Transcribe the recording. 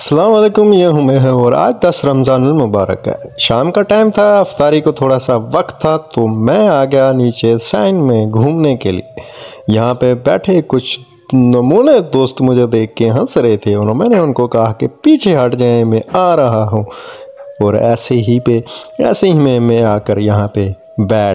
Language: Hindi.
अल्लाम ये हूँ मैं और आज दस मुबारक है शाम का टाइम था अफ्तारी को थोड़ा सा वक्त था तो मैं आ गया नीचे साइन में घूमने के लिए यहाँ पे बैठे कुछ नमूने दोस्त मुझे देख के हंस रहे थे और मैंने उनको कहा कि पीछे हट जाए मैं आ रहा हूँ और ऐसे ही पे ऐसे ही में मैं आकर यहाँ पे बैठ